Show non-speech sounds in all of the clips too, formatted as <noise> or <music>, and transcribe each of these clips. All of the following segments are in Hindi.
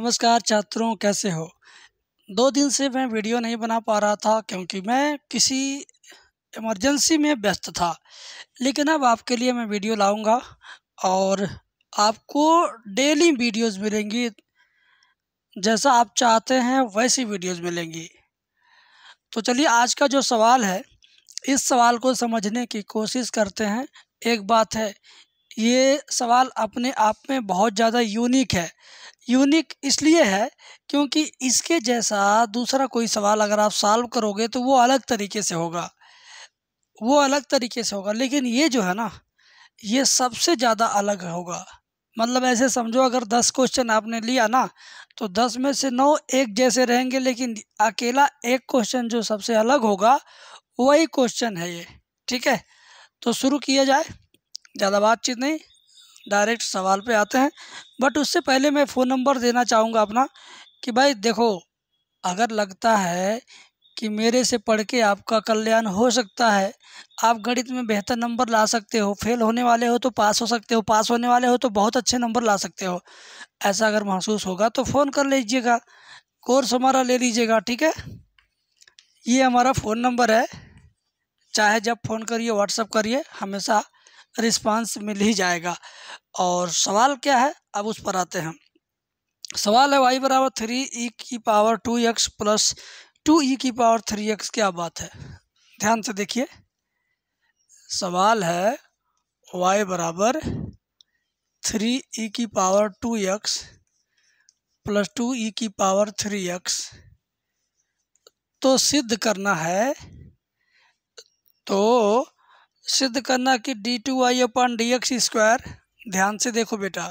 नमस्कार छात्रों कैसे हो दो दिन से मैं वीडियो नहीं बना पा रहा था क्योंकि मैं किसी इमरजेंसी में व्यस्त था लेकिन अब आपके लिए मैं वीडियो लाऊंगा और आपको डेली वीडियोस मिलेंगी जैसा आप चाहते हैं वैसी वीडियोस मिलेंगी तो चलिए आज का जो सवाल है इस सवाल को समझने की कोशिश करते हैं एक बात है ये सवाल अपने आप में बहुत ज़्यादा यूनिक है यूनिक इसलिए है क्योंकि इसके जैसा दूसरा कोई सवाल अगर आप सॉल्व करोगे तो वो अलग तरीके से होगा वो अलग तरीके से होगा लेकिन ये जो है ना ये सबसे ज़्यादा अलग होगा मतलब ऐसे समझो अगर दस क्वेश्चन आपने लिया ना तो दस में से नौ एक जैसे रहेंगे लेकिन अकेला एक क्वेश्चन जो सबसे अलग होगा वही क्वेश्चन है ये ठीक है तो शुरू किया जाए ज़्यादा बातचीत नहीं डायरेक्ट सवाल पे आते हैं बट उससे पहले मैं फ़ोन नंबर देना चाहूँगा अपना कि भाई देखो अगर लगता है कि मेरे से पढ़ के आपका कल्याण हो सकता है आप गणित में बेहतर नंबर ला सकते हो फेल होने वाले हो तो पास हो सकते हो पास होने वाले हो तो बहुत अच्छे नंबर ला सकते हो ऐसा अगर महसूस होगा तो फ़ोन कर लीजिएगा कोर्स हमारा ले लीजिएगा ठीक है ये हमारा फ़ोन नंबर है चाहे जब फ़ोन करिए व्हाट्सअप करिए हमेशा रिस्पांस मिल ही जाएगा और सवाल क्या है अब उस पर आते हैं सवाल है वाई बराबर थ्री ई e की power two X plus two E की पावर थ्री एक्स क्या बात है ध्यान से देखिए सवाल है वाई बराबर थ्री ई e की power two X plus two E की पावर थ्री एक्स तो सिद्ध करना है तो सिद्ध करना कि D two I upon D X square ध्यान से देखो बेटा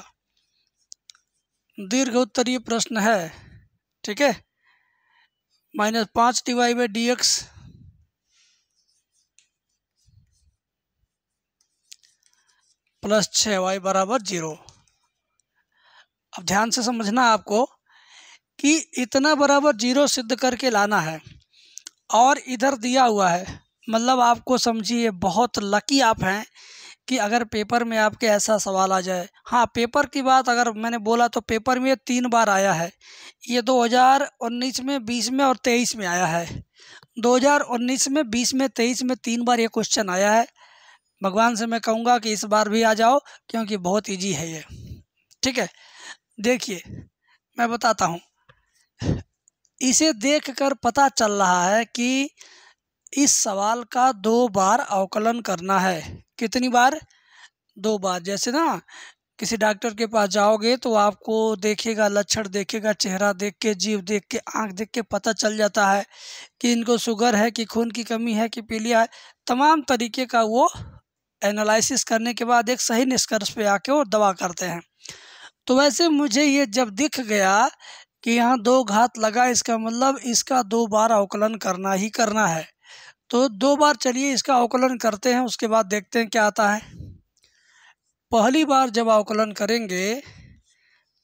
दीर्घ उत्तरीय प्रश्न है ठीक है माइनस पाँच D Y by D X plus छः वाई बराबर जीरो अब ध्यान से समझना आपको कि इतना बराबर जीरो सिद्ध करके लाना है और इधर दिया हुआ है मतलब आपको समझिए बहुत लकी आप हैं कि अगर पेपर में आपके ऐसा सवाल आ जाए हाँ पेपर की बात अगर मैंने बोला तो पेपर में तीन बार आया है ये 2019 में 20 में और 23 में आया है 2019 में 20 में 23 में तीन बार ये क्वेश्चन आया है भगवान से मैं कहूँगा कि इस बार भी आ जाओ क्योंकि बहुत ईजी है ये ठीक है देखिए मैं बताता हूँ इसे देखकर पता चल रहा है कि इस सवाल का दो बार अवकलन करना है कितनी बार दो बार जैसे ना किसी डॉक्टर के पास जाओगे तो आपको देखेगा लक्षण देखेगा चेहरा देख के जीव देख के आँख देख के पता चल जाता है कि इनको शुगर है कि खून की कमी है कि पीलिया है तमाम तरीके का वो एनालिसिस करने के बाद एक सही निष्कर्ष पे आके वो दवा करते हैं तो वैसे मुझे ये जब दिख गया कि यहाँ दो घात लगा इसका मतलब इसका दो बार अवकलन करना ही करना है तो दो बार चलिए इसका अवकलन करते हैं उसके बाद देखते हैं क्या आता है पहली बार जब अवकलन करेंगे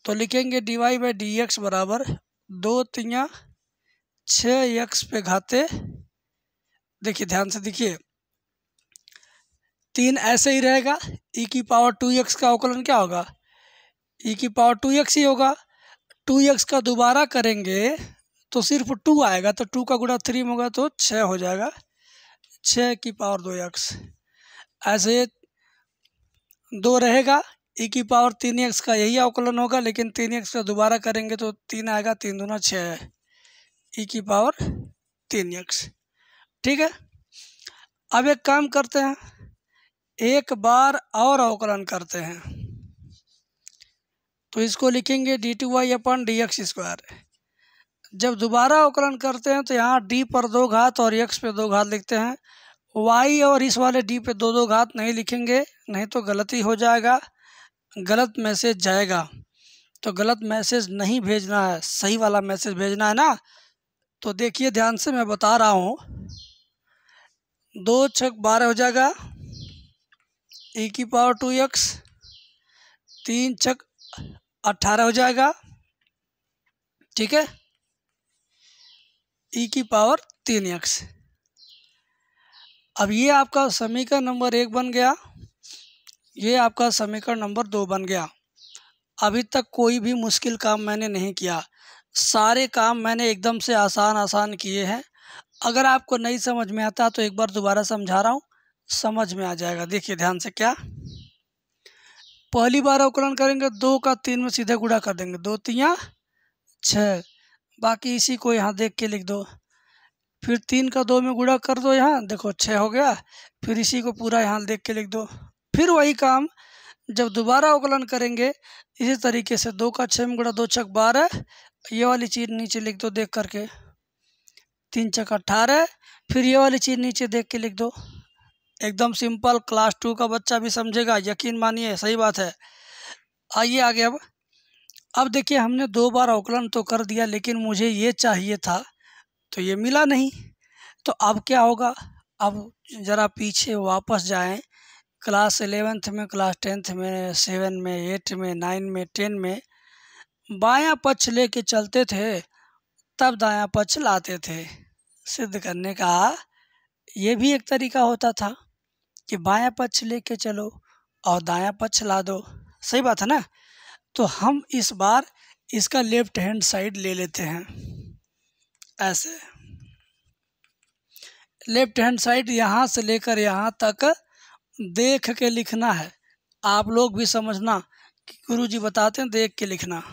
तो लिखेंगे D Y by D X बराबर दो तिया छः एक्स पे घाते देखिए ध्यान से देखिए तीन ऐसे ही रहेगा ई e की पावर टू एक्स का अवकलन क्या होगा ई e की पावर टू एक्स ही होगा टू एक्स का दोबारा करेंगे तो सिर्फ टू आएगा तो टू का गुणा थ्री में होगा तो छः हो जाएगा छः की पावर दो एक्स ऐसे दो रहेगा ई e की पावर तीन एक्स का यही अवकलन होगा लेकिन तीन एक्स का दोबारा करेंगे तो तीन आएगा तीन दूना छः है ई की पावर तीन एक्स ठीक है अब एक काम करते हैं एक बार और अवकलन करते हैं तो इसको लिखेंगे D two Y upon D X square जब दोबारा अवकलन करते हैं तो यहाँ डी पर दो घात और यक्स पे दो घात लिखते हैं वाई और इस वाले डी पे दो दो घात नहीं लिखेंगे नहीं तो गलती हो जाएगा गलत मैसेज जाएगा तो गलत मैसेज नहीं भेजना है सही वाला मैसेज भेजना है ना तो देखिए ध्यान से मैं बता रहा हूँ दो छक बारह हो जाएगा ए e की पावर टू एक्स तीन छक अट्ठारह हो जाएगा ठीक है ई e की पावर तीन एक्स अब ये आपका समीकरण नंबर एक बन गया ये आपका समीकरण नंबर दो बन गया अभी तक कोई भी मुश्किल काम मैंने नहीं किया सारे काम मैंने एकदम से आसान आसान किए हैं अगर आपको नहीं समझ में आता तो एक बार दोबारा समझा रहा हूँ समझ में आ जाएगा देखिए ध्यान से क्या पहली बार अवकलन करेंगे दो का तीन में सीधे गुड़ा कर देंगे दो तिया छः बाकी इसी को यहाँ देख के लिख दो फिर तीन का दो में गुड़ा कर दो यहाँ देखो छः हो गया फिर इसी को पूरा यहाँ देख के लिख दो फिर वही काम जब दोबारा अवकलन करेंगे इसी तरीके से दो का छः में गुड़ा दो छक बारह ये वाली चीज़ नीचे लिख दो देख करके तीन छक अट्ठारह फिर ये वाली चीज़ नीचे देख के लिख दो एकदम सिंपल क्लास टू का बच्चा भी समझेगा यकीन मानिए सही बात है आइए आगे अब अब देखिए हमने दो बार अवकलन तो कर दिया लेकिन मुझे ये चाहिए था तो ये मिला नहीं तो अब क्या होगा अब ज़रा पीछे वापस जाएं क्लास एलेवेंथ में क्लास टेंथ में सेवन में एट में नाइन में टेन में बायां पक्ष लेके चलते थे तब दायां पक्ष लाते थे सिद्ध करने का ये भी एक तरीका होता था कि बायां पक्ष लेके चलो और दायां पक्ष ला दो सही बात है ना तो हम इस बार इसका लेफ्ट हैंड साइड ले लेते हैं ऐसे लेफ्ट हैंड साइड यहाँ से लेकर यहाँ तक देख के लिखना है आप लोग भी समझना कि गुरु जी बताते हैं देख के लिखना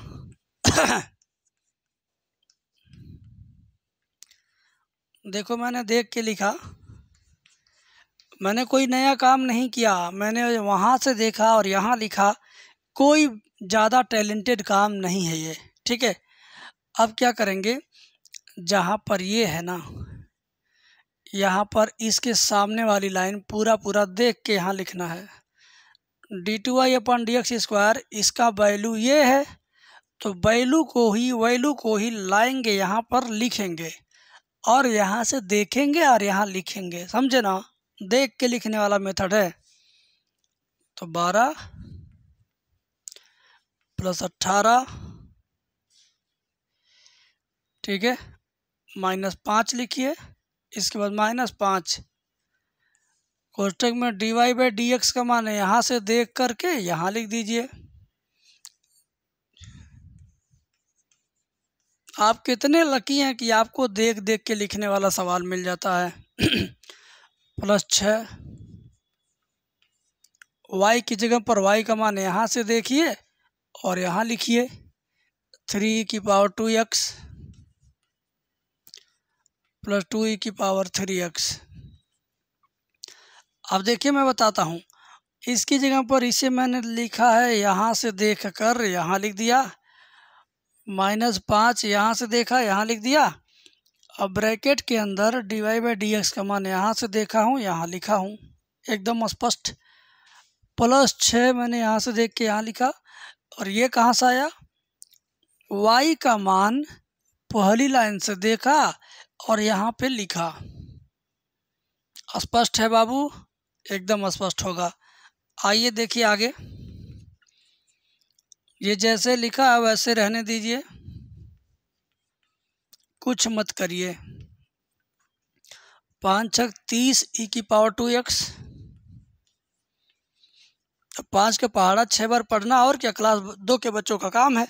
देखो मैंने देख के लिखा मैंने कोई नया काम नहीं किया मैंने वहाँ से देखा और यहाँ लिखा कोई ज़्यादा टैलेंटेड काम नहीं है ये ठीक है अब क्या करेंगे जहाँ पर ये है ना यहाँ पर इसके सामने वाली लाइन पूरा पूरा देख के यहाँ लिखना है D two Y upon D X square इसका वैल्यू ये है तो वैल्यू को ही वैल्यू को ही लाएंगे यहाँ पर लिखेंगे और यहाँ से देखेंगे और यहाँ लिखेंगे समझे ना देख के लिखने वाला मेथड है तो बारह प्लस अट्ठारह ठीक है माइनस पाँच लिखिए इसके बाद माइनस पाँच कोष्टक में D Y by D x का मान है यहाँ से देख करके यहाँ लिख दीजिए आप कितने लकी हैं कि आपको देख देख के लिखने वाला सवाल मिल जाता है <clears throat> प्लस छः वाई की जगह पर वाई का मान यहाँ से देखिए और यहाँ लिखिए थ्री की power two X plus two E की पावर थ्री एक्स अब देखिए मैं बताता हूँ इसकी जगह पर इसे मैंने लिखा है यहाँ से देख कर यहाँ लिख दिया माइनस पाँच यहाँ से देखा यहाँ लिख दिया अब ब्रैकेट के अंदर d Y by D x का मान यहाँ से देखा हूँ यहाँ लिखा हूँ एकदम स्पष्ट प्लस छः मैंने यहाँ से देख के यहाँ लिखा और ये कहाँ से आया वाई का मान पहली लाइन से देखा और यहाँ पे लिखा स्पष्ट है बाबू एकदम स्पष्ट होगा आइए देखिए आगे ये जैसे लिखा है वैसे रहने दीजिए कुछ मत करिए पाँच छक तीस ई की पावर टू एक्स पाँच का पहाड़ा छः बार पढ़ना और क्या क्लास दो के बच्चों का काम है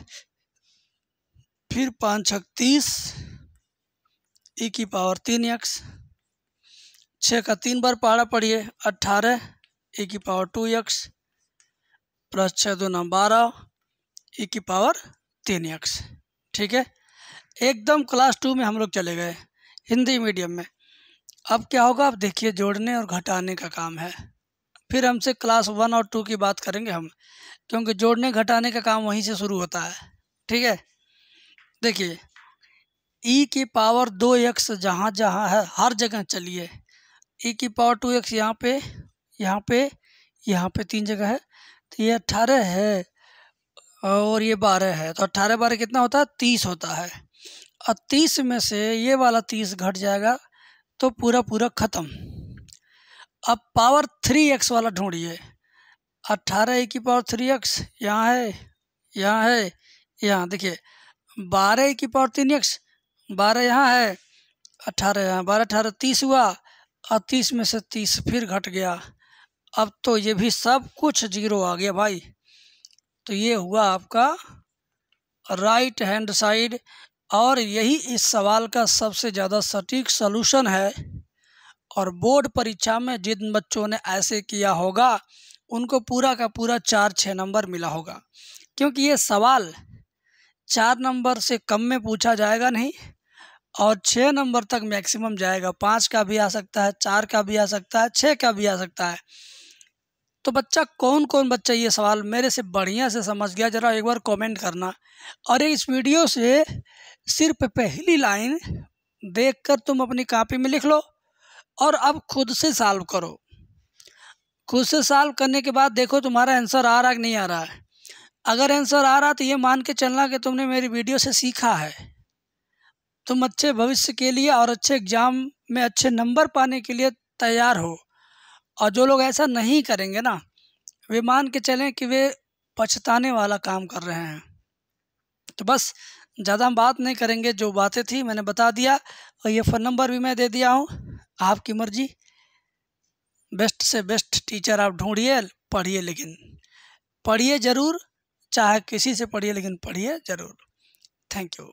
फिर पाँच छत्तीस ई की पावर तीन एक्स छः का तीन बार पहाड़ा पढ़िए अट्ठारह ई की पावर टू एक्स प्लस छः दो ना बारह ई की पावर तीन एक्स ठीक है एकदम क्लास टू में हम लोग चले गए हिंदी मीडियम में अब क्या होगा आप देखिए जोड़ने और घटाने का काम है फिर हमसे क्लास वन और टू की बात करेंगे हम क्योंकि जोड़ने घटाने का काम वहीं से शुरू होता है ठीक है देखिए ई e की पावर दो एक्स जहाँ जहाँ है हर जगह चलिए ई e की पावर टू एक्स यहाँ पे यहाँ पे यहाँ पे तीन जगह है तो ये अट्ठारह है और ये बारह है तो अट्ठारह बारह कितना होता है तीस होता है और तीस में से ये वाला तीस घट जाएगा तो पूरा पूरा ख़त्म अब पावर थ्री एक्स वाला ढूंढिए अट्ठारह ए की पावर थ्री एक्स यहाँ है यहाँ है यहाँ देखिए बारह ए की पावर तीन एक्स बारह यहाँ है अट्ठारह यहाँ बारह अट्ठारह तीस हुआ और तीस में से तीस फिर घट गया अब तो ये भी सब कुछ जीरो आ गया भाई तो ये हुआ आपका राइट हैंड साइड और यही इस सवाल का सबसे ज़्यादा सटीक सलूशन है और बोर्ड परीक्षा में जिन बच्चों ने ऐसे किया होगा उनको पूरा का पूरा चार छः नंबर मिला होगा क्योंकि ये सवाल चार नंबर से कम में पूछा जाएगा नहीं और छः नंबर तक मैक्सिमम जाएगा पाँच का भी आ सकता है चार का भी आ सकता है छः का भी आ सकता है तो बच्चा कौन कौन बच्चा ये सवाल मेरे से बढ़िया से समझ गया ज़रा एक बार कमेंट करना और इस वीडियो से सिर्फ पहली लाइन देखकर तुम अपनी कॉपी में लिख लो और अब खुद से सॉल्व करो खुद से सॉल्व करने के बाद देखो तुम्हारा आंसर आ रहा है नहीं आ रहा है अगर आंसर आ रहा तो ये मान के चलना कि तुमने मेरी वीडियो से सीखा है तुम अच्छे भविष्य के लिए और अच्छे एग्ज़ाम में अच्छे नंबर पाने के लिए तैयार हो और जो लोग ऐसा नहीं करेंगे ना वे मान के चलें कि वे पछताने वाला काम कर रहे हैं तो बस ज़्यादा हम बात नहीं करेंगे जो बातें थी मैंने बता दिया और ये फ़ोन नंबर भी मैं दे दिया हूँ आपकी मर्जी बेस्ट से बेस्ट टीचर आप ढूंढिए पढ़िए लेकिन पढ़िए ज़रूर चाहे किसी से पढ़िए लेकिन पढ़िए ज़रूर थैंक यू